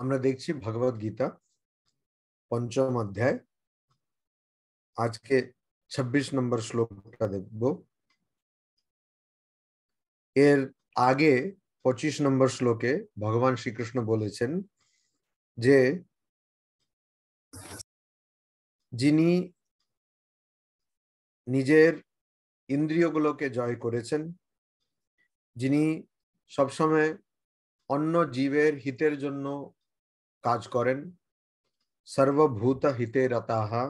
আমরা দেখছি ভগবত গীতা পঞ্চম অধ্যায় আজকে ২৬ নম্বর শ্লোকটা দেখব এর আগে পঁচিশ নম্বর শ্লোকে ভগবান শ্রীকৃষ্ণ বলেছেন যে যিনি নিজের ইন্দ্রিয়গুলোকে জয় করেছেন যিনি সবসময় অন্য জীবের হিতের জন্য কাজ করেন সর্বভূত হিতে রতাহা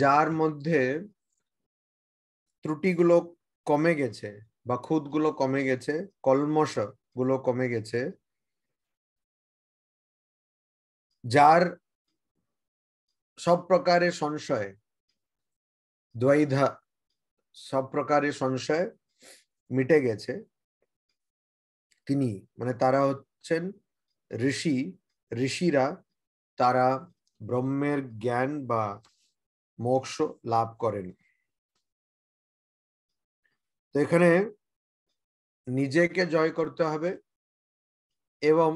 যার মধ্যে ত্রুটিগুলো কমে গেছে বা খুদগুলো কমে গেছে কলমশ গুলো কমে গেছে যার সব প্রকারের সংশয় দ্বৈধা সব প্রকারের সংশয় মিটে গেছে তিনি মানে তারা হচ্ছেন ঋষি ঋষিরা তারা ব্রহ্মের জ্ঞান বা মোক্ষ লাভ করেন তো এখানে নিজেকে জয় করতে হবে এবং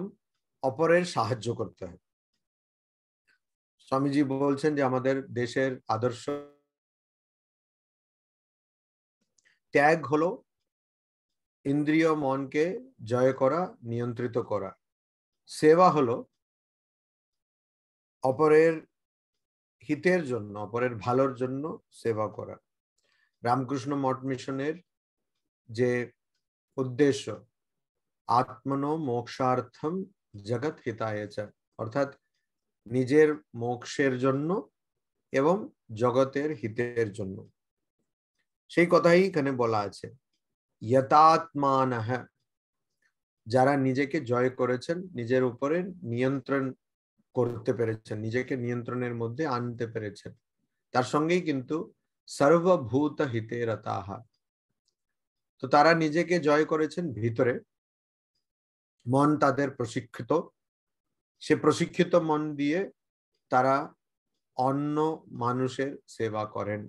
অপরের সাহায্য করতে হবে স্বামীজি বলছেন যে আমাদের দেশের আদর্শ ত্যাগ হলো ইন্দ্রিয় মনকে জয় করা নিয়ন্ত্রিত করা সেবা হলো অপরের হিতের জন্য অপরের ভালোর জন্য সেবা করা রামকৃষ্ণ মঠ মিশনের যে উদ্দেশ্য আত্মন মোক্ষার্থম জগৎ হিতায়চা অর্থাৎ নিজের মোক্ষের জন্য এবং জগতের হিতের জন্য সেই কথাই এখানে বলা আছে यतात्मान যারা নিজেকে জয় করেছেন নিজের উপরে নিয়ন্ত্রণ করতে পেরেছেন নিজেকে নিয়ন্ত্রণের মধ্যে আনতে পেরেছেন তার সঙ্গেই কিন্তু সর্বভূত হিতে রতাহা তো তারা নিজেকে জয় করেছেন ভিতরে মন তাদের প্রশিক্ষিত সে প্রশিক্ষিত মন দিয়ে তারা অন্য মানুষের সেবা করেন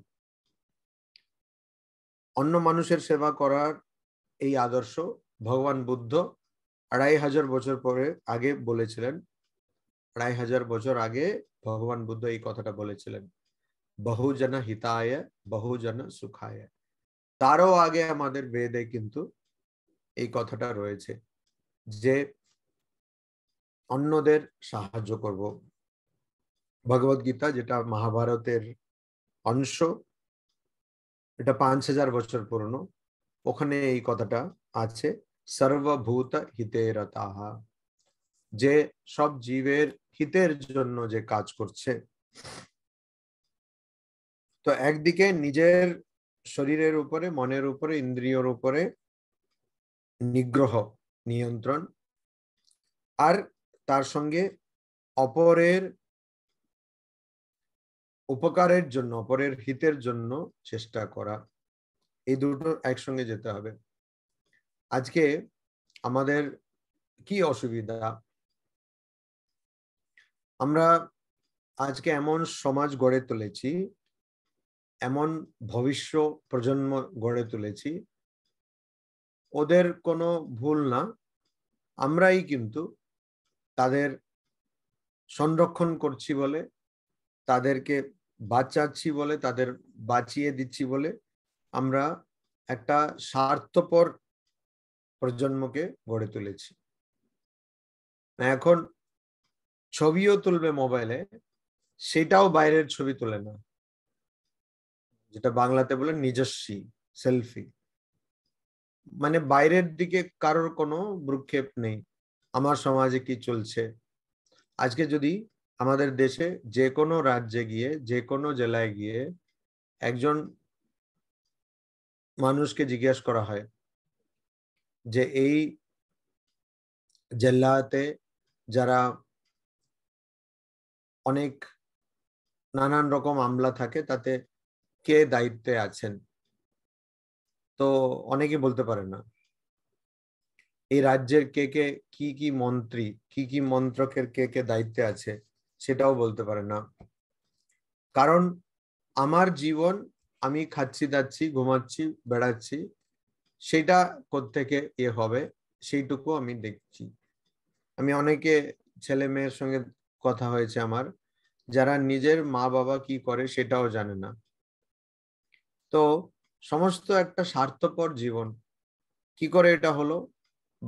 অন্য মানুষের সেবা করার এই আদর্শ ভগবান বুদ্ধ আড়াই হাজার বছর পরে আগে বলেছিলেন আড়াই হাজার বছর আগে ভগবান বুদ্ধ এই কথাটা বলেছিলেন বহুজন হিতায় বহুজন সুখায় তারও আগে আমাদের বেদে কিন্তু এই কথাটা রয়েছে যে অন্যদের সাহায্য করব ভগবত গীতা যেটা মহাভারতের অংশ এটা পাঁচ হাজার বছর পুরনো ওখানে এই কথাটা আছে সর্বভূত তাহা যে সব জীবের হিতের জন্য যে কাজ করছে তো একদিকে নিজের শরীরের উপরে মনের উপরে ইন্দ্রিয়র উপরে নিগ্রহ নিয়ন্ত্রণ আর তার সঙ্গে অপরের উপকারের জন্য অপরের হিতের জন্য চেষ্টা করা এই দুটো একসঙ্গে যেতে হবে আজকে আমাদের কি অসুবিধা আমরা আজকে এমন সমাজ গড়ে তুলেছি এমন ভবিষ্য প্রজন্ম গড়ে তুলেছি ওদের কোনো ভুল না আমরাই কিন্তু তাদের সংরক্ষণ করছি বলে তাদেরকে বাঁচাচ্ছি বলে তাদের বাঁচিয়ে দিচ্ছি বলে আমরা একটা স্বার্থপর প্রজন্মকে গড়ে তুলেছি এখন ছবিও তুলবে মোবাইলে সেটাও বাইরের ছবি তোলে না যেটা বাংলাতে বলে নিজস্বী সেলফি মানে বাইরের দিকে কারোর কোনো ভ্রুক্ষেপ নেই আমার সমাজে কি চলছে আজকে যদি আমাদের দেশে যে কোনো রাজ্যে গিয়ে যে কোনো জেলায় গিয়ে একজন মানুষকে জিজ্ঞাসা করা হয় যে এই জেলাতে যারা অনেক নানান রকম আমলা থাকে তাতে কে দায়িত্বে আছেন তো অনেকে বলতে পারে না এই রাজ্যের কে কে কি কি মন্ত্রী কি কি মন্ত্রকের কে কে দায়িত্বে আছে সেটাও বলতে পারে না কারণ আমার জীবন আমি খাচ্ছি দাচ্ছি ঘুমাচ্ছি বেড়াচ্ছি সেটা থেকে এ হবে সেইটুকু আমি দেখছি আমি অনেকে ছেলে মেয়ের সঙ্গে কথা হয়েছে আমার যারা নিজের মা বাবা কি করে সেটাও জানে না তো সমস্ত একটা স্বার্থপর জীবন কি করে এটা হলো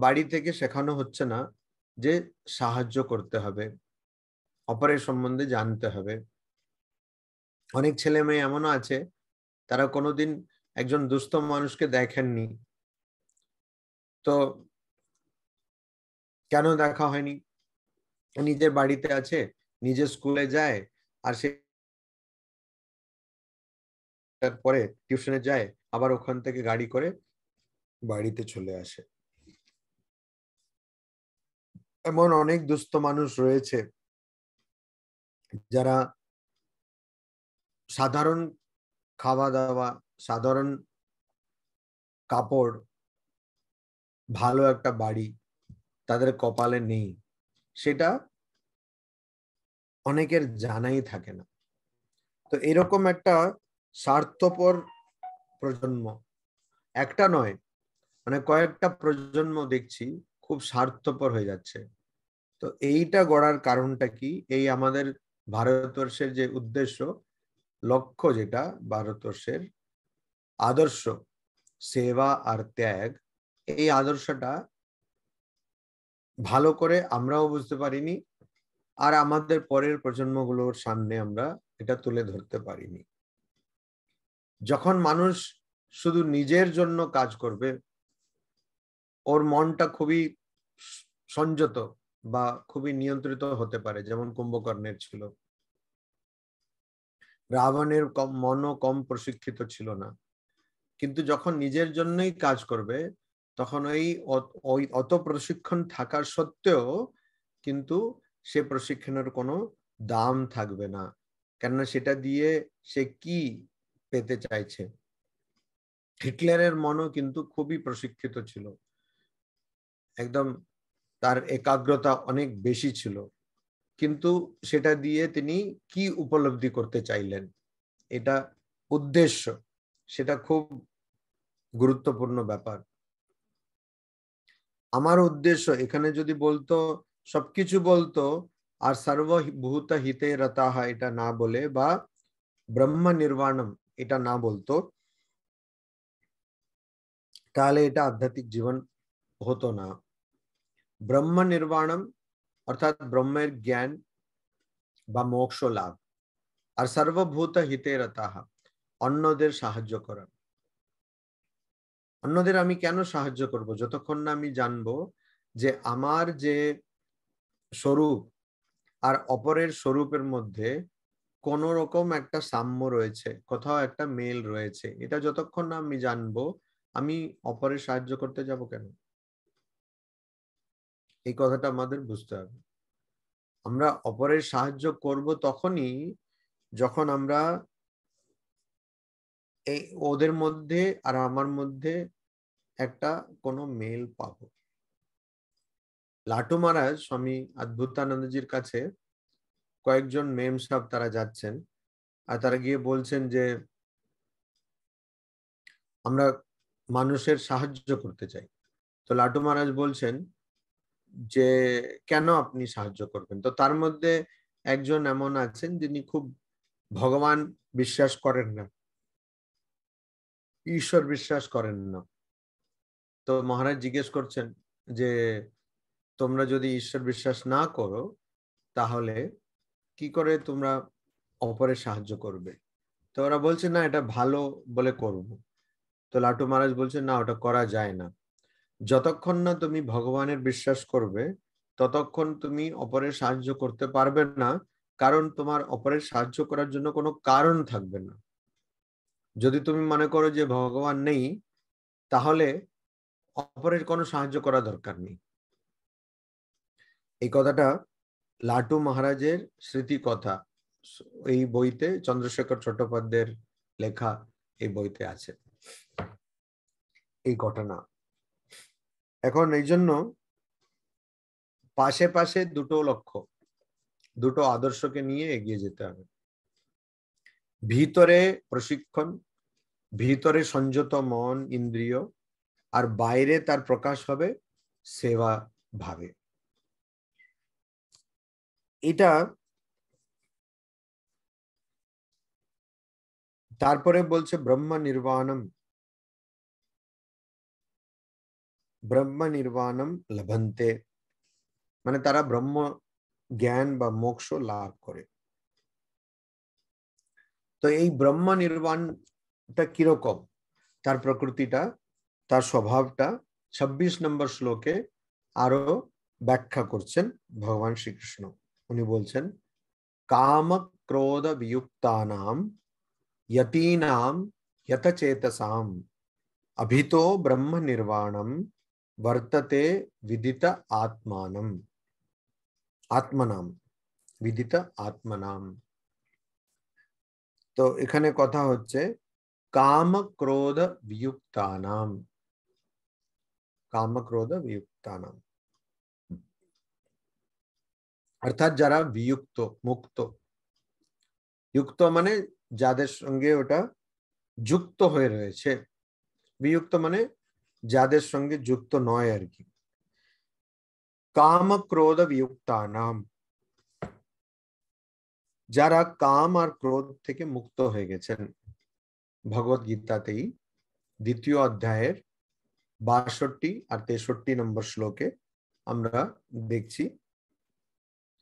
বাড়ি থেকে শেখানো হচ্ছে না যে সাহায্য করতে হবে অপরের সম্বন্ধে জানতে হবে অনেক ছেলে মেয়ে এমনও আছে তারা কোনোদিন একজন দুস্থ মানুষকে দেখেননি তো কেন দেখা হয়নি নিজের বাড়িতে আছে নিজের স্কুলে যায় আর সে তারপরে টিউশনে যায় আবার ওখান থেকে গাড়ি করে বাড়িতে চলে আসে এমন অনেক দুস্থ মানুষ রয়েছে যারা সাধারণ খাওয়া দাওয়া সাধারণ কাপড় ভালো একটা বাড়ি তাদের কপালে নেই সেটা অনেকের জানাই থাকে না তো এরকম একটা স্বার্থপর প্রজন্ম একটা নয় মানে কয়েকটা প্রজন্ম দেখছি খুব স্বার্থপর হয়ে যাচ্ছে তো এইটা গড়ার কারণটা কি এই আমাদের ভারতবর্ষের যে উদ্দেশ্য লক্ষ্য যেটা ভারতবর্ষের আদর্শ সেবা আর ত্যাগ এই আদর্শটা ভালো করে আমরাও বুঝতে পারিনি আর আমাদের পরের প্রজন্মগুলোর সামনে আমরা এটা তুলে ধরতে পারিনি যখন মানুষ শুধু নিজের জন্য কাজ করবে ওর মনটা খুবই সংযত বা খুবই নিয়ন্ত্রিত হতে পারে যেমন কুম্ভকর্ণের ছিল রাবণের মনও কম প্রশিক্ষিত ছিল না কিন্তু যখন নিজের জন্যই কাজ করবে তখন ওই অত প্রশিক্ষণ থাকার সত্ত্বেও কিন্তু সে প্রশিক্ষণের কোনো দাম থাকবে না কেননা সেটা দিয়ে সে কি পেতে চাইছে হিটলারের মনও কিন্তু খুবই প্রশিক্ষিত ছিল একদম তার একাগ্রতা অনেক বেশি ছিল কিন্তু সেটা দিয়ে তিনি কি উপলব্ধি করতে চাইলেন এটা উদ্দেশ্য সেটা খুব গুরুত্বপূর্ণ ব্যাপার আমার উদ্দেশ্য এখানে যদি বলতো সবকিছু বলতো আর সর্বভূত হিতে রতাহা এটা না বলে বা ব্রহ্ম নির্বাণম এটা না বলতো তাহলে এটা আধ্যাত্মিক জীবন হতো না ব্রহ্ম নির্বাণম অর্থাৎ ব্রহ্মের জ্ঞান বা মোক্ষ লাভ আর সর্বভূত হিতে রতাহা অন্যদের সাহায্য করা অন্যদের আমি কেন সাহায্য করব যতক্ষণ না আমি জানব যে আমার যে স্বরূপ আর অপরের স্বরূপের মধ্যে কোন রকম একটা সাম্য রয়েছে কোথাও একটা মেল রয়েছে এটা যতক্ষণ না আমি জানবো আমি অপরের সাহায্য করতে যাব কেন এই কথাটা আমাদের বুঝতে হবে আমরা অপরের সাহায্য করব তখনই যখন আমরা এই ওদের মধ্যে আর আমার মধ্যে একটা কোনো মেল পাব লাটু মহারাজ স্বামী অদ্ভুতানন্দজির কাছে কয়েকজন মেম সাহেব তারা যাচ্ছেন আর তারা গিয়ে বলছেন যে আমরা মানুষের সাহায্য করতে চাই তো লাটু মহারাজ বলছেন যে কেন আপনি সাহায্য করবেন তো তার মধ্যে একজন এমন আছেন যিনি খুব ভগবান বিশ্বাস করেন না ঈশ্বর বিশ্বাস করেন না তো মহারাজ জিজ্ঞেস করছেন যে তোমরা যদি ঈশ্বর বিশ্বাস না করো তাহলে কি করে তোমরা অপরের সাহায্য করবে তো ওরা বলছে না এটা ভালো বলে করব তো লাটু মহারাজ বলছে না ওটা করা যায় না যতক্ষণ না তুমি ভগবানের বিশ্বাস করবে ততক্ষণ তুমি অপরের সাহায্য করতে পারবে না কারণ তোমার অপরের সাহায্য করার জন্য কোনো কারণ থাকবে না যদি তুমি মনে করো যে ভগবান নেই তাহলে অপরের কোনো সাহায্য করা দরকার নেই এই কথাটা লাটু মহারাজের স্মৃতি কথা এই বইতে চন্দ্রশেখর চট্টোপাধ্যায়ের লেখা এই বইতে আছে এই ঘটনা এখন এই জন্য পাশে পাশে দুটো লক্ষ্য দুটো আদর্শকে নিয়ে এগিয়ে যেতে হবে ভিতরে প্রশিক্ষণ ভিতরে সংযত মন ইন্দ্রিয় আর বাইরে তার প্রকাশ হবে সেবা ভাবে এটা তারপরে বলছে ব্রহ্ম নির্বাণম ব্রহ্ম নির্বাণম লভন্তে মানে তারা ব্রহ্ম জ্ঞান বা মোক্ষ লাভ করে তো এই ব্রহ্ম নির্বাণটা কিরকম তার প্রকৃতিটা তার স্বভাবটা ২৬ নম্বর শ্লোকে আরো ব্যাখ্যা করছেন ভগবান শ্রীকৃষ্ণ উনি বলছেন কাম ক্রোধ বিযুক্তানাম यतीनाम यतचेतसाम अभितो ब्रह्म निर्वाणम वर्तते विदित आत्मानम आत्मनाम विदित आत्मनाम তো এখানে কথা হচ্ছে কাম ক্রোধ বিযুক্তানাম কাম ক্রোধ বিযুক্তানাম অর্থাৎ যারা বিযুক্ত মুক্ত যুক্ত মানে যাদের সঙ্গে ওটা যুক্ত হয়ে রয়েছে বিযুক্ত মানে যাদের সঙ্গে যুক্ত নয় আর কি কাম ক্রোধ বিযুক্তানাম যারা কাম আর ক্রোধ থেকে মুক্ত হয়ে গেছেন ভগবত গীতাতেই দ্বিতীয় অধ্যায়ের বাষট্টি আর তেষট্টি নম্বর শ্লোকে আমরা দেখছি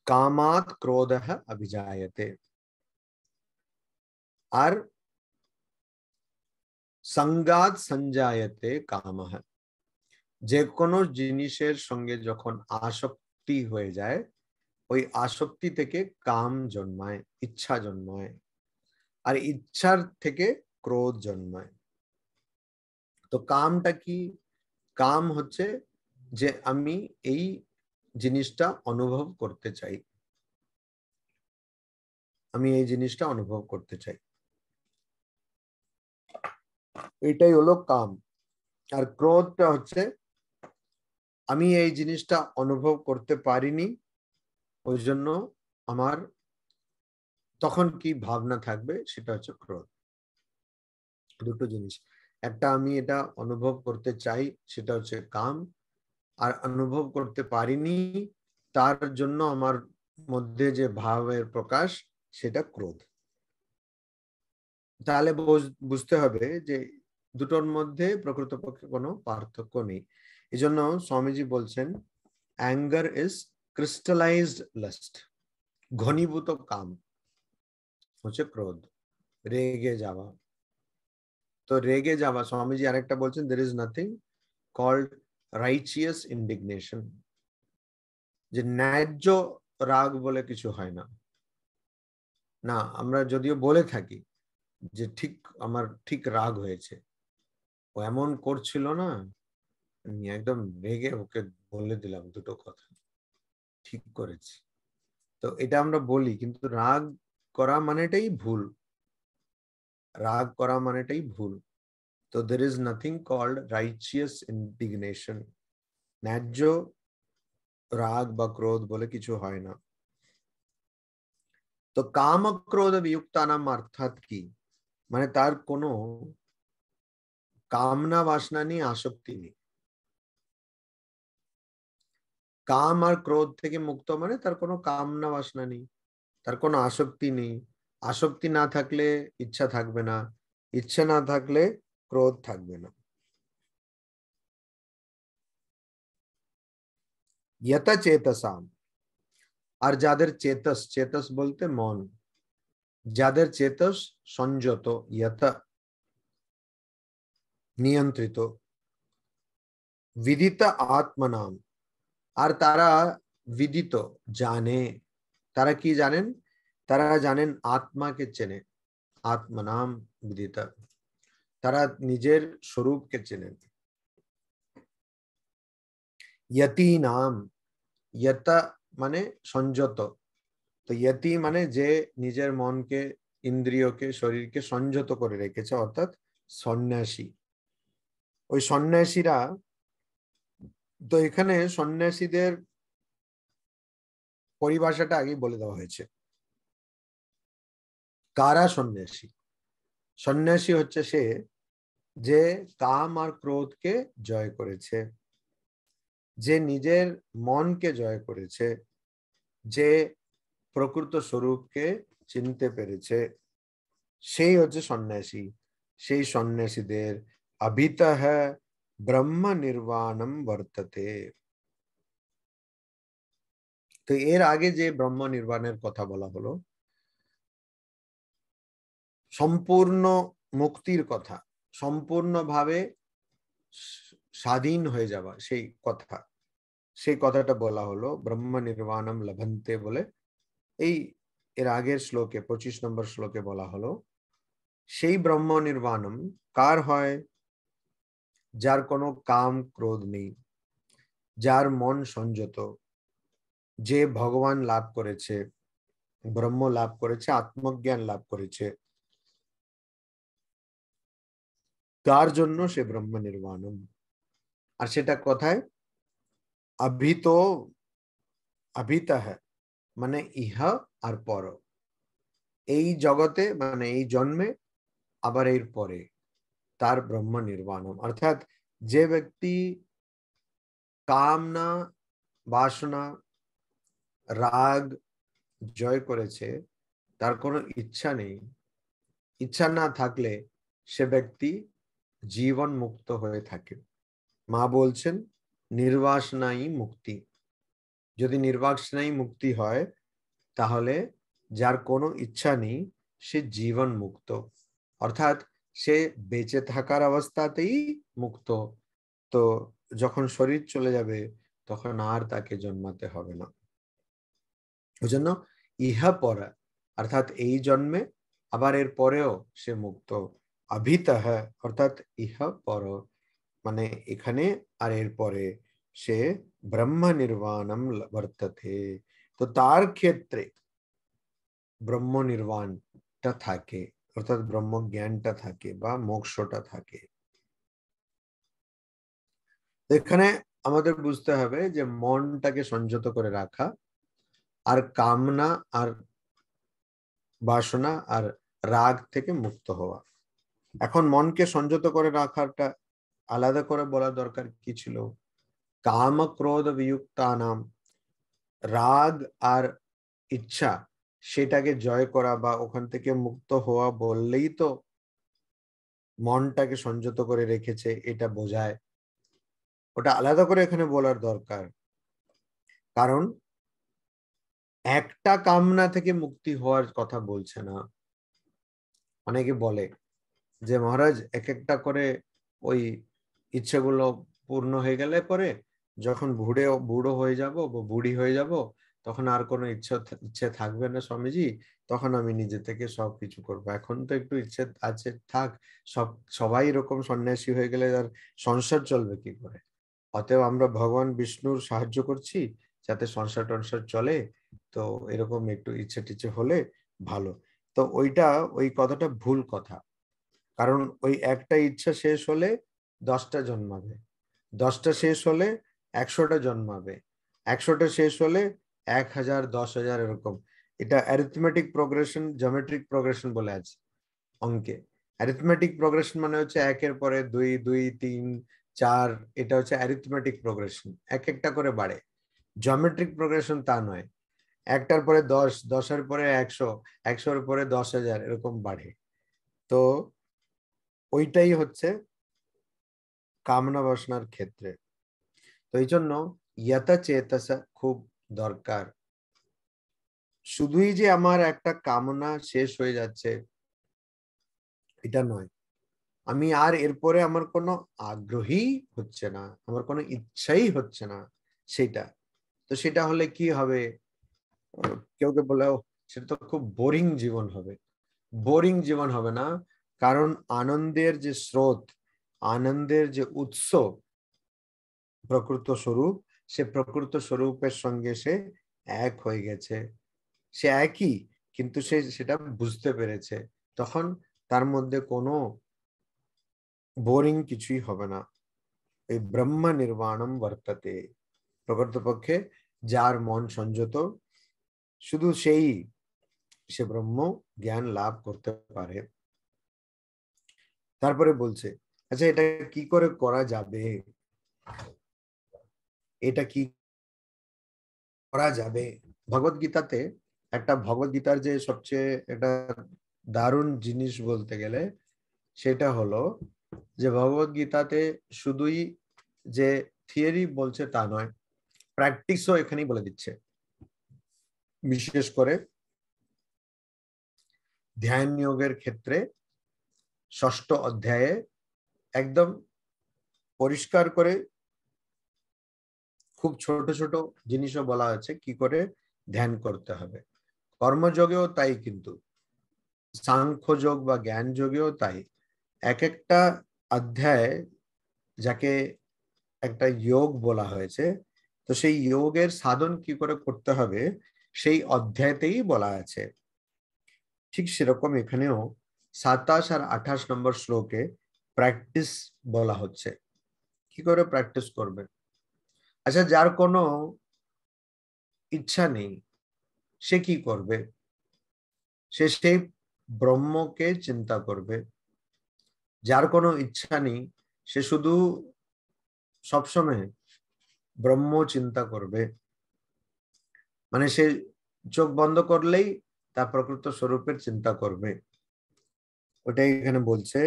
কামাত ক্রোধ অভিজায়তে আর সংঘাত সঞ্জায়তে কাম যে কোনো জিনিসের সঙ্গে যখন আসক্তি হয়ে যায় ওই আসক্তি থেকে কাম জন্মায় ইচ্ছা জন্মায় আর ইচ্ছার থেকে ক্রোধ জন্মায় তো কামটা কি কাম হচ্ছে যে আমি এই জিনিসটা অনুভব করতে চাই আমি এই জিনিসটা অনুভব করতে চাই এটাই হলো কাম আর ক্রোধটা হচ্ছে আমি এই জিনিসটা অনুভব করতে পারিনি ওই জন্য আমার তখন কি ভাবনা থাকবে সেটা হচ্ছে ক্রোধ দুটো জিনিস একটা আমি এটা অনুভব করতে চাই সেটা হচ্ছে কাম আর অনুভব করতে পারিনি তার জন্য আমার মধ্যে যে ভাবের প্রকাশ সেটা ক্রোধ তাহলে বুঝতে হবে যে দুটোর মধ্যে প্রকৃতপক্ষে কোনো পার্থক্য নেই এজন্য স্বামীজি বলছেন অ্যাঙ্গার ইজ ক্রিস্টালাইজড লাস্ট ঘনীভূত কাম হচ্ছে ক্রোধ রেগে যাওয়া তো রেগে যাওয়া স্বামীজি আরেকটা বলছেন there is nothing called righteous indignation যে ন্যায্য রাগ বলে কিছু হয় না না আমরা যদিও বলে থাকি যে ঠিক আমার ঠিক রাগ হয়েছে ও এমন করছিল না একদম রেগে ওকে বলে দিলাম দুটো কথা ঠিক করেছি তো এটা আমরা বলি কিন্তু রাগ করা মানেটাই ভুল রাগ করা মানেটাই ভুল তো there is nothing called righteous indignation ন্যায্য রাগ বা ক্রোধ বলে কিছু হয় না তো কাম ক্রোধ বিযুক্তানাম অর্থাৎ কি মানে তার কোনো কামনা বাসনা নিয়ে আসক্তি নেই কাম আর ক্রোধ থেকে মুক্ত মানে তার কোনো কামনা বাসনা নেই তার কোনো আসক্তি নেই আসক্তি না থাকলে ইচ্ছা থাকবে না ইচ্ছা না থাকলে ক্রোধ থাকবে না চেতসাম আর যাদের চেতস চেতস বলতে মন যাদের চেতস সংযত ইয়থা নিয়ন্ত্রিত বিদিতা আত্মনাম আর তারা বিদিত জানে তারা কি জানেন তারা জানেন আত্মাকে চেনে আত্মনাম বিদিতা তারা নিজের স্বরূপকে চেনেন ইয়তি নাম ইয়তা মানে সংযত তো ইয়তি মানে যে নিজের মনকে ইন্দ্রিয়কে শরীরকে সংযত করে রেখেছে অর্থাৎ সন্ন্যাসী ওই সন্ন্যাসীরা তো এখানে সন্ন্যাসীদের পরিভাষাটা আগেই বলে দেওয়া হয়েছে কারা সন্ন্যাসী সন্ন্যাসী হচ্ছে সে যে কাম আর ক্রোধকে জয় করেছে যে নিজের মনকে জয় করেছে যে প্রকৃত স্বরূপকে চিনতে পেরেছে সেই হচ্ছে সন্ন্যাসী সেই সন্ন্যাসীদের অভিতাহ নির্বাণম বর্ততে তো এর আগে যে ব্রহ্ম নির্বাণের কথা বলা হলো সম্পূর্ণ মুক্তির কথা সম্পূর্ণভাবে স্বাধীন হয়ে যাওয়া সেই কথা সেই কথাটা বলা হলো ব্রহ্ম নির্বাণম লভন্তে বলে এই এর আগের শ্লোকে পঁচিশ নম্বর শ্লোকে বলা হলো সেই ব্রহ্ম নির্বাণম কার হয় যার কোনো কাম ক্রোধ নেই যার মন সংযত যে ভগবান লাভ করেছে ব্রহ্ম লাভ করেছে আত্মজ্ঞান লাভ করেছে তার জন্য সে ব্রহ্ম নির্বাণম আর সেটা কোথায় অভিত অভিত মানে ইহা আর পর এই জগতে মানে এই জন্মে আবার এর পরে তার ব্রহ্ম নির্বাণম অর্থাৎ যে ব্যক্তি কামনা বাসনা রাগ জয় করেছে তার কোনো ইচ্ছা নেই ইচ্ছা না থাকলে সে ব্যক্তি জীবন মুক্ত হয়ে থাকে মা বলছেন নির্বাসনাই মুক্তি যদি নির্বাসনাই মুক্তি হয় তাহলে যার কোনো ইচ্ছা নেই সে জীবন মুক্ত অর্থাৎ সে বেঁচে থাকার অবস্থাতেই মুক্ত তো যখন শরীর চলে যাবে তখন আর তাকে জন্মাতে হবে না ওই জন্য ইহা পরা অর্থাৎ এই জন্মে আবার এর পরেও সে মুক্ত আভিতাহ অর্থাৎ ইহা পর মানে এখানে আর এর পরে সে ব্রহ্ম নির্বাণম বর্ততে তো তার ক্ষেত্রে ব্রহ্ম নির্বাণটা থাকে অর্থাৎ ব্রহ্ম জ্ঞানটা থাকে বা মোক্ষটা থাকে এখানে আমাদের বুঝতে হবে যে মনটাকে সংযত করে রাখা আর কামনা আর বাসনা আর রাগ থেকে মুক্ত হওয়া এখন মনকে সংযত করে রাখাটা আলাদা করে বলা দরকার কি ছিল কাম ক্রোধ বিযুক্তানাম রাগ আর ইচ্ছা সেটাকে জয় করা বা ওখান থেকে মুক্ত হওয়া বললেই তো মনটাকে সংযত করে রেখেছে এটা বোঝায় ওটা আলাদা করে এখানে বলার দরকার কারণ একটা কামনা থেকে মুক্তি হওয়ার কথা বলছে না অনেকে বলে যে মহারাজ এক একটা করে ওই ইচ্ছেগুলো পূর্ণ হয়ে গেলে পরে যখন বুড়ে বুড়ো হয়ে যাব বা বুড়ি হয়ে যাব তখন আর কোনো ইচ্ছা ইচ্ছে থাকবে না স্বামীজি তখন আমি নিজে থেকে সব কিছু করবো এখন তো একটু ইচ্ছে আছে থাক সব সবাই এরকম সন্ন্যাসী হয়ে গেলে আর সংসার চলবে কি করে অতএব আমরা ভগবান বিষ্ণুর সাহায্য করছি যাতে সংসার টনসার চলে তো এরকম একটু ইচ্ছে টিচ্ছে হলে ভালো তো ওইটা ওই কথাটা ভুল কথা কারণ ওই একটা ইচ্ছা শেষ হলে দশটা জন্মাবে দশটা শেষ হলে একশোটা জন্মাবে একশোটা শেষ হলে এক হাজার দশ হাজার এরকম এটা অ্যারিথমেটিক প্রোগ্রেশন জমেট্রিক প্রোগ্রেশন বলে আছে অঙ্কে অ্যারিথমেটিক প্রোগ্রেশন মানে হচ্ছে একের পরে দুই দুই তিন চার এটা হচ্ছে অ্যারিথমেটিক প্রোগ্রেশন এক একটা করে বাড়ে জমেট্রিক প্রোগ্রেশন তা নয় একটার পরে দশ দশের পরে একশো একশোর পরে দশ হাজার এরকম বাড়ে তো ওইটাই হচ্ছে কামনা বাসনার ক্ষেত্রে তো এই জন্য ইয়াতা চেতাসা খুব দরকার শুধুই যে আমার একটা কামনা শেষ হয়ে যাচ্ছে এটা নয় আমি আর এরপরে আমার কোনো আগ্রহী হচ্ছে না আমার কোনো ইচ্ছাই হচ্ছে না সেটা তো সেটা হলে কি হবে কেউ কে বলে সেটা তো খুব বোরিং জীবন হবে বোরিং জীবন হবে না কারণ আনন্দের যে স্রোত আনন্দের যে উৎস প্রকৃত স্বরূপ সে প্রকৃত স্বরূপের সঙ্গে সে এক হয়ে গেছে সে একই কিন্তু সে সেটা বুঝতে পেরেছে তখন তার মধ্যে কোনো বোরিং কিছুই হবে না এই ব্রহ্ম নির্বাণম বর্তাতে প্রকৃতপক্ষে যার মন সংযত শুধু সেই সে ব্রহ্ম জ্ঞান লাভ করতে পারে তারপরে বলছে আচ্ছা এটা কি করে করা যাবে এটা কি করা যাবে ভগবত গীতাতে একটা ভগবত গীতার যে সবচেয়ে একটা দারুণ জিনিস বলতে গেলে সেটা হলো যে ভগবত গীতাতে শুধুই যে থিওরি বলছে তা নয় প্র্যাকটিসও এখানেই বলে দিচ্ছে বিশেষ করে ধ্যান নিয়োগের ক্ষেত্রে ষষ্ঠ অধ্যায়ে একদম পরিষ্কার করে খুব ছোট ছোট জিনিসও বলা হয়েছে কি করে ধ্যান করতে হবে কর্মযোগেও তাই কিন্তু সাংখ্যযোগ বা জ্ঞান যোগেও তাই এক একটা অধ্যায় যাকে একটা যোগ বলা হয়েছে তো সেই যোগের সাধন কি করে করতে হবে সেই অধ্যায়তেই বলা আছে ঠিক সেরকম এখানেও সাতাশ আর আঠাশ নম্বর শ্লোকে প্র্যাকটিস বলা হচ্ছে কি করে প্র্যাকটিস করবেন আচ্ছা যার কোনো ইচ্ছা নেই সে কি করবে সে সেই ব্রহ্মকে চিন্তা করবে যার কোনো ইচ্ছা নেই সে শুধু সবসময় ব্রহ্ম চিন্তা করবে মানে সে চোখ বন্ধ করলেই তার প্রকৃত স্বরূপের চিন্তা করবে ওটাই এখানে বলছে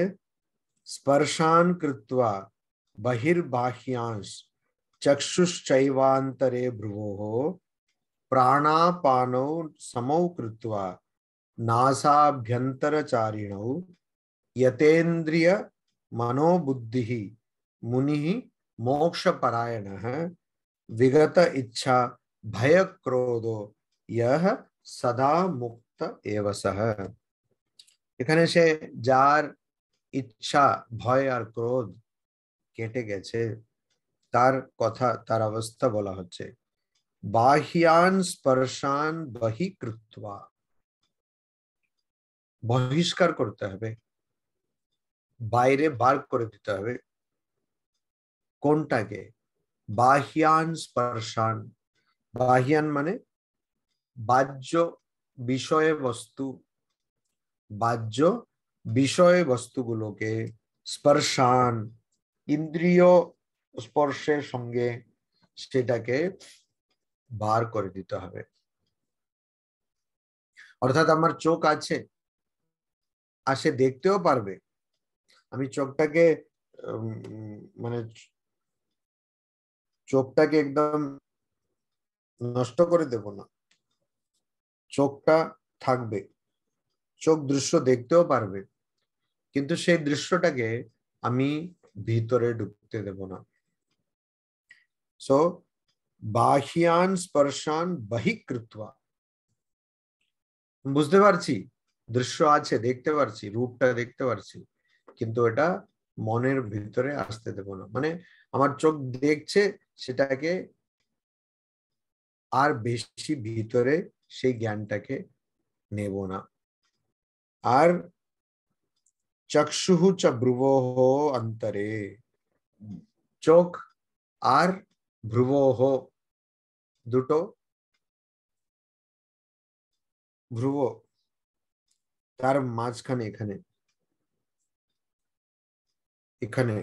স্পর্শান কৃত্বা বহির্বাহ্যাংশ चक्षुश्चैवान्तरे भ्रुवोः प्राणापानौ समौ कृत्वा नासाभ्यन्तरचारिणौ यतेन्द्रियमनोबुद्धिः मुनिः मोक्षपरायणः विगत इच्छा भयक्रोधो यः सदा मुक्त एव सः এখানে সে যার ইচ্ছা ভয় আর ক্রোধ কেটে গেছে তার কথা তার অবস্থা বলা হচ্ছে বাহ্যান স্পর্শান বহিকৃত্বা বহিষ্কার করতে হবে বাইরে বার করে দিতে হবে কোনটাকে বাহ্যান স্পর্শান বাহ্যান মানে বাহ্য বিষয়ে বস্তু বাহ্য বিষয় বস্তুগুলোকে স্পর্শান ইন্দ্রিয় স্পর্শের সঙ্গে সেটাকে বার করে দিতে হবে অর্থাৎ আমার চোখ আছে আর সে দেখতেও পারবে আমি চোখটাকে মানে চোখটাকে একদম নষ্ট করে দেব না চোখটা থাকবে চোখ দৃশ্য দেখতেও পারবে কিন্তু সেই দৃশ্যটাকে আমি ভিতরে ঢুকতে দেব না সো বাহিয়ান स्पर्शन बहिकृत्वा বুঝতে বারছি দৃশ্য আছে দেখতে বারছি রূপটা দেখতে বারছি কিন্তু এটা মনের ভিতরে আসতে দেব না মানে আমার চোখ দেখছে সেটাকে আর বেশি ভিতরে সেই জ্ঞানটাকে নেব না আর চক্ষুহ চভ্রভোহ অন্তরে চোখ আর ভ্রুবোহ দুটো ভ্রুব তার মাঝখানে এখানে এখানে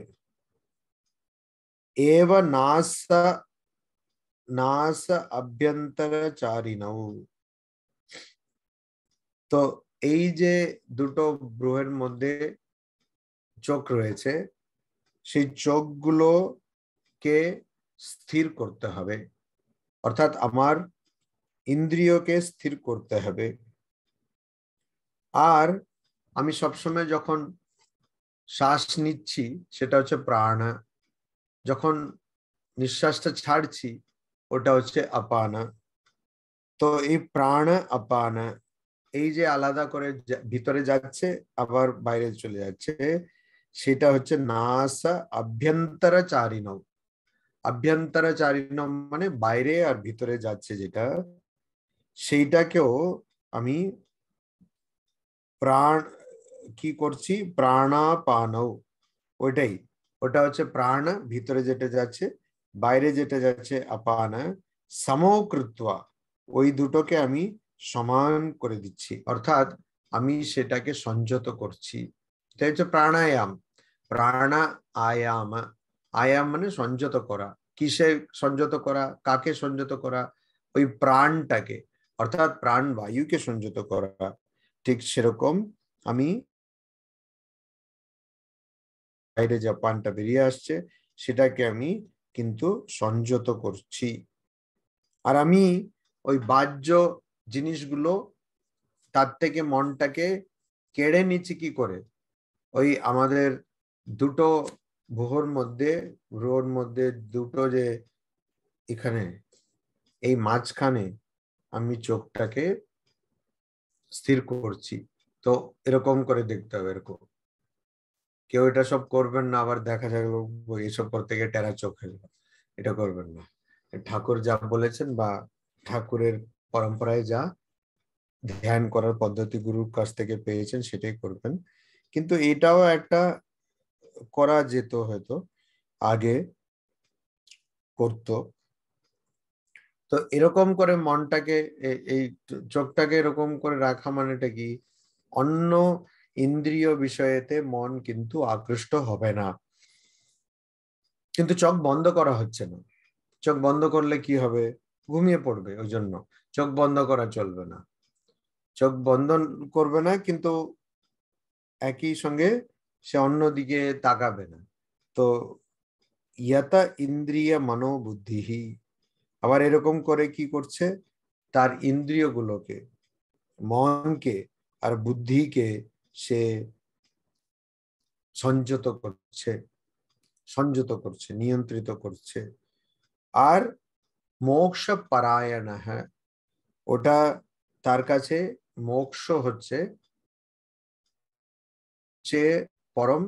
এব নাস নাস অভ্যন্তরচারিণৌ তো এই যে দুটো ব্রুহের মধ্যে চোখ রয়েছে সেই চোখগুলোকে স্থির করতে হবে অর্থাৎ আমার ইন্দ্রিয়কে স্থির করতে হবে আর আমি সবসময় যখন শ্বাস নিচ্ছি সেটা হচ্ছে প্রাণা যখন নিঃশ্বাসটা ছাড়ছি ওটা হচ্ছে আপানা তো এই প্রাণ আপানা এই যে আলাদা করে ভিতরে যাচ্ছে আবার বাইরে চলে যাচ্ছে সেটা হচ্ছে নাস আভ্যন্তরাচারিণ আভ্যন্তরাচারিণম মানে বাইরে আর ভিতরে যাচ্ছে যেটা সেইটাকেও আমি প্রাণ কি করছি প্রাণাপান ওইটাই ওটা হচ্ছে প্রাণ ভিতরে যেটা যাচ্ছে বাইরে যেটা যাচ্ছে আপান সমকৃত্বা ওই দুটোকে আমি সমান করে দিচ্ছি অর্থাৎ আমি সেটাকে সংযত করছি এটা হচ্ছে প্রাণায়াম প্রাণা আয়াম আয়াম মানে সংযত করা কিসে সংযত করা কাকে সংযত করা ওই প্রাণটাকে অর্থাৎ প্রাণ বায়ুকে সংযত করা ঠিক সেরকম আমি বাইরে যা প্রাণটা বেরিয়ে আসছে সেটাকে আমি কিন্তু সংযত করছি আর আমি ওই বাহ্য জিনিসগুলো তার থেকে মনটাকে কেড়ে নিচ্ছি কি করে ওই আমাদের দুটো ভ্রুর মধ্যে ভ্রুর মধ্যে দুটো যে এখানে এই মাঝখানে আমি চোখটাকে স্থির করছি তো এরকম করে দেখতে হবে এরকম কেউ এটা সব করবেন না আবার দেখা গেল এসব করতে থেকে টেরা চোখ এটা করবেন না ঠাকুর যা বলেছেন বা ঠাকুরের পরম্পরায় যা ধ্যান করার পদ্ধতি গুরুর কাছ থেকে পেয়েছেন সেটাই করবেন কিন্তু এটাও একটা করা যেত হয়তো আগে করত তো এরকম করে মনটাকে এই চোখটাকে এরকম করে রাখা মানেটা কি অন্য ইন্দ্রিয় বিষয়েতে মন কিন্তু আকৃষ্ট হবে না কিন্তু চোখ বন্ধ করা হচ্ছে না চোখ বন্ধ করলে কি হবে ঘুমিয়ে পড়বে ওই জন্য চোখ বন্ধ করা চলবে না চোখ বন্ধ করবে না কিন্তু একই সঙ্গে সে অন্যদিকে তাকাবে না তো ইয়াতা ইন্দ্রিয় মনোবুদ্ধিহি আবার এরকম করে কি করছে তার ইন্দ্রিয়গুলোকে মনকে আর বুদ্ধিকে সে সংযত করছে সংযত করছে নিয়ন্ত্রিত করছে আর মোক্ষ পারায়ণ হ্যাঁ ওটা তার কাছে মোক্ষ হচ্ছে সে পরম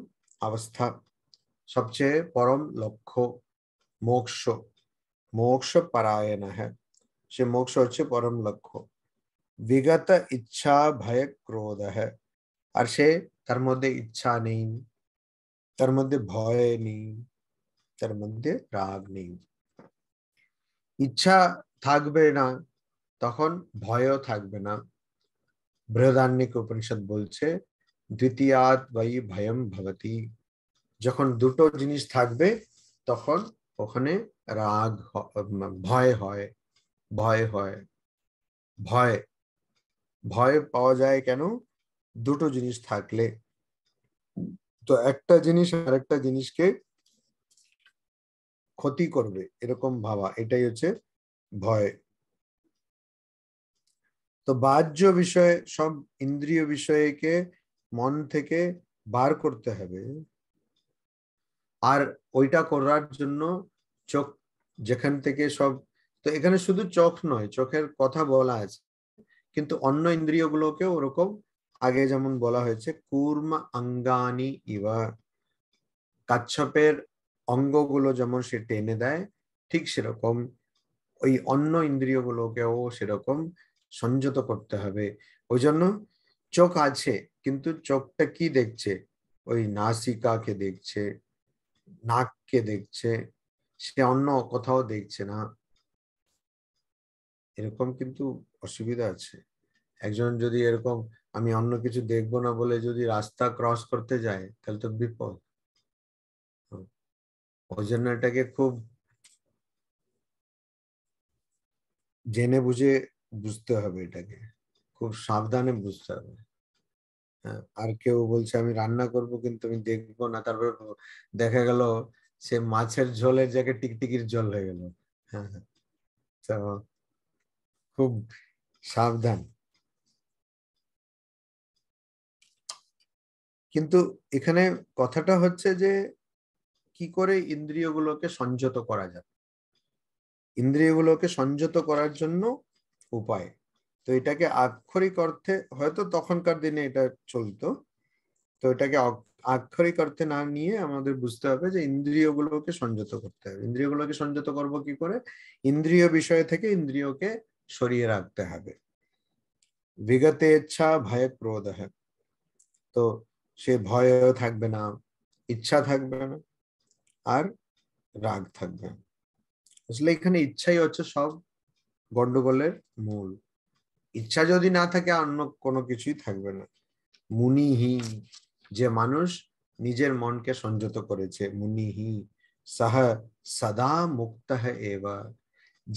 অবস্থা সবচেয়ে পরম লক্ষ্য মোক্ষ মোক্ষ পরায়ণ সে মোক্ষ হচ্ছে পরম লক্ষ্য বিগত ইচ্ছা ভয় ক্রোধ আর সে তার মধ্যে ইচ্ছা নেই তার মধ্যে ভয় নেই তার মধ্যে রাগ নেই ইচ্ছা থাকবে না তখন ভয়ও থাকবে না বৃহদান্নিক উপনিষদ বলছে দ্বিতীয়াত বাই ভয়ম ভবতি যখন দুটো জিনিস থাকবে তখন ওখানে রাগ ভয় হয় ভয় হয় ভয় ভয় পাওয়া যায় কেন দুটো জিনিস থাকলে তো একটা জিনিস আর একটা জিনিসকে ক্ষতি করবে এরকম ভাবা এটাই হচ্ছে ভয় তো বাহ্য বিষয়ে সব ইন্দ্রিয় বিষয়কে মন থেকে বার করতে হবে আর ওইটা করার জন্য চোখ যেখান থেকে সব তো এখানে শুধু চোখ নয় চোখের কথা বলা আছে কিন্তু অন্য ইন্দ্রিয়গুলোকে ওরকম আগে যেমন বলা হয়েছে কুর্ম আঙ্গানি ইবা কাচ্ছপের অঙ্গগুলো যেমন সে টেনে দেয় ঠিক সেরকম ওই অন্য ইন্দ্রিয়গুলোকেও সেরকম সংযত করতে হবে ওই জন্য চোখ আছে কিন্তু চোখটা কি দেখছে ওই নাসিকাকে দেখছে নাককে দেখছে সে অন্য কোথাও দেখছে না এরকম কিন্তু অসুবিধা আছে একজন যদি এরকম আমি অন্য কিছু দেখবো না বলে যদি রাস্তা ক্রস করতে যায় তাহলে তো বিপদ ওই জন্য এটাকে খুব জেনে বুঝে বুঝতে হবে এটাকে খুব সাবধানে বুঝতে হবে হ্যাঁ আর কেউ বলছে আমি রান্না করব কিন্তু আমি দেখবো না তারপর দেখা গেল সে মাছের ঝোলের জায়গায় টিকটিকির জল হয়ে গেল হ্যাঁ, হ্যাঁ তো খুব সাবধান কিন্তু এখানে কথাটা হচ্ছে যে কি করে ইন্দ্রিয়গুলোকে সংযত করা যাবে ইন্দ্রিয়গুলোকে সংযত করার জন্য উপায় তো এটাকে আক্ষরিক অর্থে হয়তো তখনকার দিনে এটা চলতো তো এটাকে আক্ষরিক অর্থে না নিয়ে আমাদের বুঝতে হবে যে ইন্দ্রিয়গুলোকে সংযত করতে হবে ইন্দ্রিয়গুলোকে সংযত করব কি করে ইন্দ্রিয় বিষয় থেকে ইন্দ্রিয়কে সরিয়ে রাখতে হবে বিগতে ইচ্ছা ভয় ক্রোধ হয় তো সে ভয়ও থাকবে না ইচ্ছা থাকবে না আর রাগ থাকবে না আসলে এখানে ইচ্ছাই হচ্ছে সব গন্ডগোলের মূল ইচ্ছা যদি না থাকে অন্য কোনো কিছুই থাকবে না মুনিহি যে মানুষ নিজের মনকে সংযত করেছে মুনিহি সাহ সদা মুক্ত এবার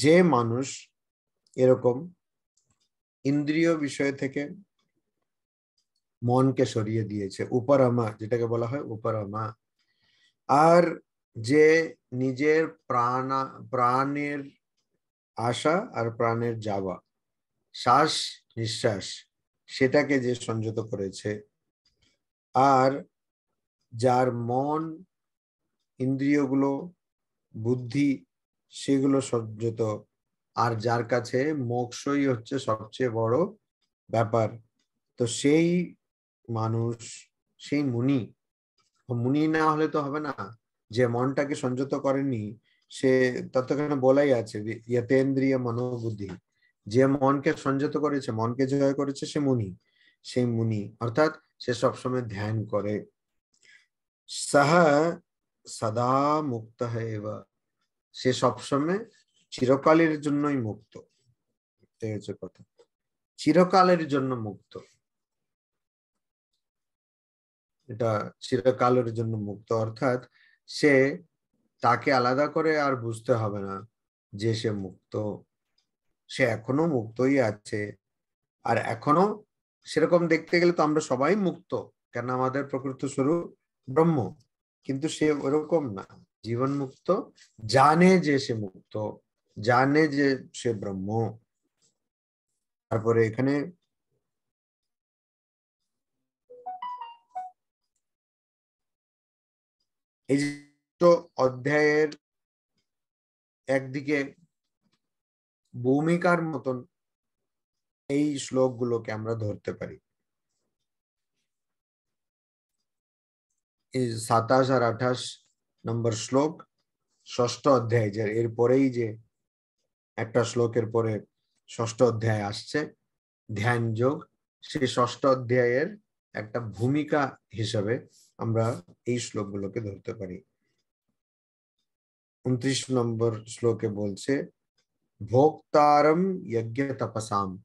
যে মানুষ এরকম ইন্দ্রিয় বিষয় থেকে মনকে সরিয়ে দিয়েছে উপরামা যেটাকে বলা হয় উপরামা আর যে নিজের প্রাণ প্রাণের আশা আর প্রাণের যাওয়া শ্বাস নিঃশ্বাস সেটাকে যে সংযত করেছে আর যার মন ইন্দ্রিয়গুলো বুদ্ধি সেগুলো সংযত আর যার কাছে মোক্ষই হচ্ছে সবচেয়ে বড় ব্যাপার তো সেই মানুষ সেই মুনি মুনি না হলে তো হবে না যে মনটাকে সংযত করেনি সে ততক্ষণে বলাই আছে ইয়তেন্দ্রিয় মনোবুদ্ধি যে মনকে সংযত করেছে মনকে জয় করেছে সে মুনি সেই মুনি অর্থাৎ সে সবসময় ধ্যান করে সাহ সদা মুক্ত এবার সে সবসময় চিরকালের জন্যই মুক্ত কথা চিরকালের জন্য মুক্ত এটা চিরকালের জন্য মুক্ত অর্থাৎ সে তাকে আলাদা করে আর বুঝতে হবে না যে সে মুক্ত সে এখনো মুক্তই আছে আর এখনো সেরকম দেখতে গেলে তো আমরা সবাই মুক্ত কেন আমাদের প্রকৃত স্বরূপ ব্রহ্ম কিন্তু সে ওরকম না জীবন মুক্ত জানে যে সে মুক্ত জানে যে সে ব্রহ্ম তারপরে এখানে এই অধ্যায়ের একদিকে ভূমিকার মতন এই শ্লোকগুলোকে আমরা ধরতে পারি সাতাশ আর আঠাশ নম্বর শ্লোক ষষ্ঠ অধ্যায় যে এরপরেই যে একটা শ্লোকের পরে ষষ্ঠ অধ্যায় আসছে ধ্যান যোগ সেই ষষ্ঠ অধ্যায়ের একটা ভূমিকা হিসাবে আমরা এই শ্লোকগুলোকে ধরতে পারি উনত্রিশ নম্বর শ্লোকে বলছে भोक्तारम यज्ञ तपसाम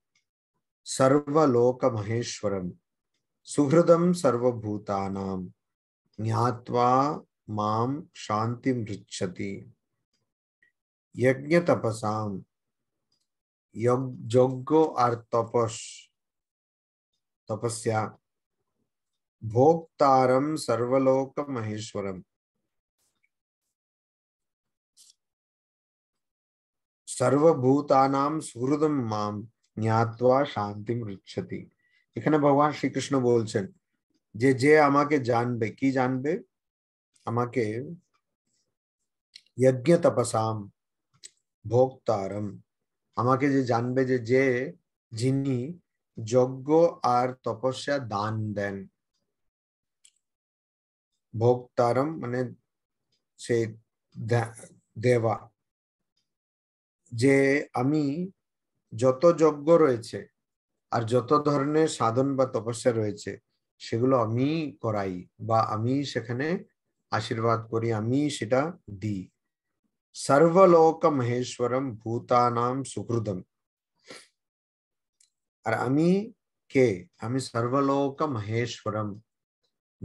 सर्वलोक महेश्वरम सुहृदम सर्वभूतानाम ज्ञात्वा माम शांति मृक्षति यज्ञ तपसाम यज्ञो आर तपस तपस्या भोक्तारम सर्वलोक महेश्वरम सर्व भूतानां सुरदुम मां ज्ञात्वा शान्तिं रुक्षति এখানে ভগবান শ্রীকৃষ্ণ বলছেন যে যে আমাকে জানবে কি জানবে আমাকে यज्ञ तपसां भोक्तारं আমাকে যে জানবে যে যে যিনি যোগ্য আর তপস্যা দান দেন भोक्तारं মানে সেই देवा যে আমি যত যজ্ঞ রয়েছে আর যত ধরনের সাধন বা তপস্যা রয়েছে সেগুলো আমি করাই বা আমি সেখানে আশীর্বাদ করি আমি সেটা দিই সর্বলোক মহেশ্বরম ভূতানাম সুহৃদম আর আমি কে আমি সর্বলোক মহেশ্বরম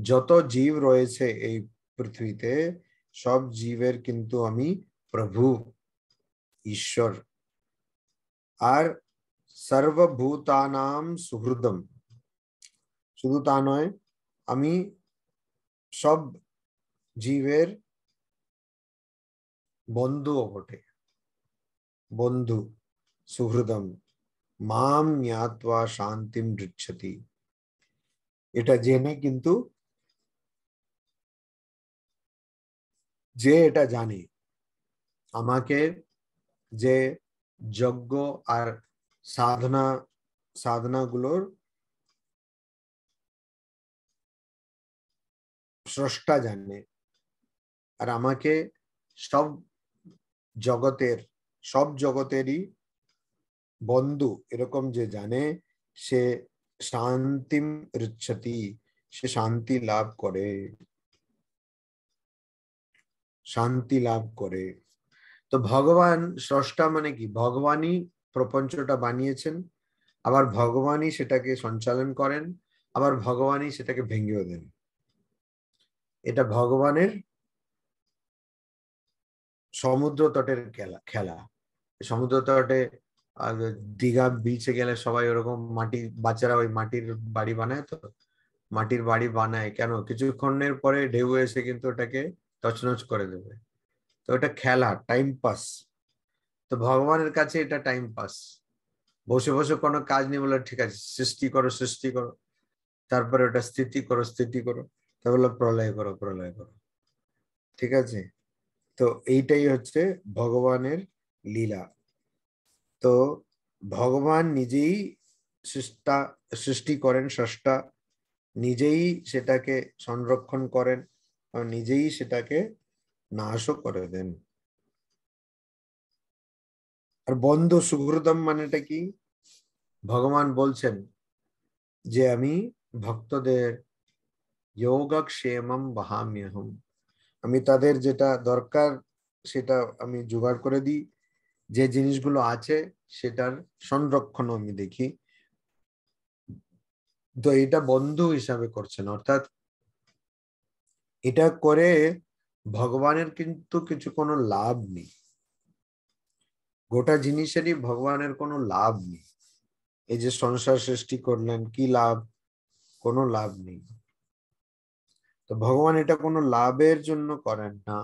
যত জীব রয়েছে এই পৃথিবীতে সব জীবের কিন্তু আমি প্রভু ঈশ্বর আর সর্বভূতানাম সুহৃদম শুধু তা নয় আমি সব জীবের বন্ধুও বটে বন্ধু সুহৃদম মাম জ্ঞাতবা শান্তিম ঋচ্ছতি এটা জেনে কিন্তু যে এটা জানে আমাকে যে যজ্ঞ আর সাধনা সাধনাগুলোর স্রষ্টা জানে আর আমাকে সব জগতের সব জগতেরই বন্ধু এরকম যে জানে সে শান্তিম রুচ্ছতি সে শান্তি লাভ করে শান্তি লাভ করে তো ভগবান স্রষ্টা মানে কি ভগবানই প্রপঞ্চটা বানিয়েছেন আবার ভগবানই সেটাকে সঞ্চালন করেন আবার ভগবানই সেটাকে ভেঙেও দেন এটা ভগবানের সমুদ্র তটের খেলা খেলা সমুদ্র তটে দীঘা বিচে গেলে সবাই ওরকম মাটি বাচ্চারা ওই মাটির বাড়ি বানায় তো মাটির বাড়ি বানায় কেন কিছুক্ষণের পরে ঢেউ এসে কিন্তু ওটাকে তছনছ করে দেবে তো ওটা খেলা টাইম পাস তো ভগবানের কাছে এটা টাইম পাস বসে বসে কোনো কাজ নেই বলে ঠিক আছে সৃষ্টি করো সৃষ্টি করো তারপরে ওটা স্থিতি করো স্থিতি করো তা প্রলয় করো প্রলয় করো ঠিক আছে তো এইটাই হচ্ছে ভগবানের লীলা তো ভগবান নিজেই সৃষ্টা সৃষ্টি করেন সষ্টা নিজেই সেটাকে সংরক্ষণ করেন নিজেই সেটাকে নাশও করে দেন আর বন্ধ সুহৃদম মানেটা কি ভগবান বলছেন যে আমি ভক্তদের যোগক্ষেমম বহাম্যহম আমি তাদের যেটা দরকার সেটা আমি জোগাড় করে দিই যে জিনিসগুলো আছে সেটার সংরক্ষণ আমি দেখি তো এটা বন্ধু হিসাবে করছেন অর্থাৎ এটা করে ভগবানের কিন্তু কিছু কোনো লাভ নেই গোটা জিনিসেরই ভগবানের কোনো লাভ নেই এই যে সংসার সৃষ্টি করলেন কি লাভ কোনো লাভ নেই তো ভগবান এটা কোনো লাভের জন্য করেন না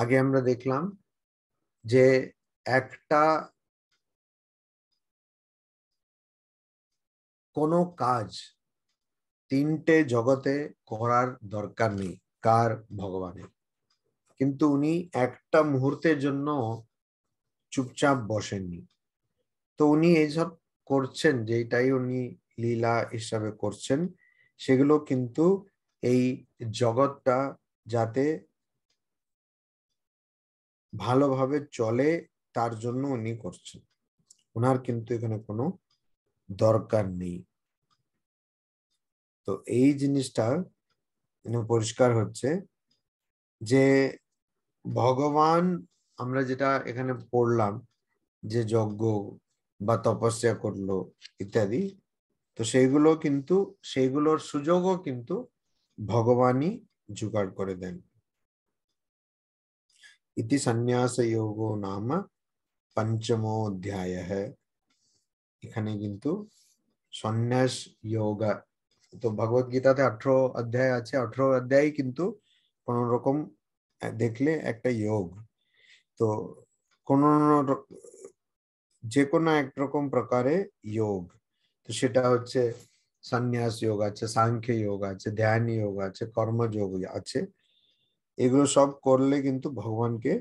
আগে আমরা দেখলাম যে একটা কোনো কাজ তিনটে জগতে করার দরকার নেই কার ভগবানের কিন্তু উনি একটা মুহূর্তের জন্য চুপচাপ বসেননি তো উনি এইসব করছেন যেটাই উনি লীলা হিসাবে করছেন সেগুলো কিন্তু এই জগৎটা যাতে ভালোভাবে চলে তার জন্য উনি করছেন ওনার কিন্তু এখানে কোনো দরকার নেই তো এই জিনিসটা কিন্তু পরিষ্কার হচ্ছে যে ভগবান আমরা যেটা এখানে পড়লাম যে যজ্ঞ বা তপস্যা করলো ইত্যাদি তো সেইগুলো কিন্তু সেইগুলোর সুযোগও কিন্তু ভগবানই জোগাড় করে দেন ইতি সন্ন্যাস যোগ নাম পঞ্চম অধ্যায় এখানে কিন্তু সন্ন্যাস যোগা তো ভগবত গীতাতে আঠারো অধ্যায় আছে আঠারো অধ্যায় কিন্তু কোন রকম দেখলে একটা যোগ তো কোন যে কোনো একরকম প্রকারে যোগ তো সেটা হচ্ছে সন্ন্যাস যোগ আছে সাংখ্য যোগ আছে ধ্যান যোগ আছে কর্মযোগ আছে এগুলো সব করলে কিন্তু ভগবানকে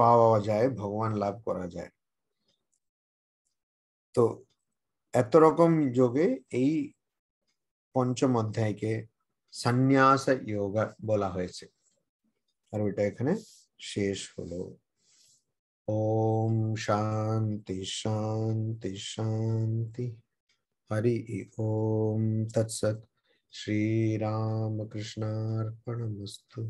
পাওয়া যায় ভগবান লাভ করা যায় তো এত রকম যোগে এই पंचम अध्याय के सन्यास योग बोला शेष हलो ओम शांति शांति शांति हरि ओम तत्सत श्री राम कृष्णार्पणमस्तु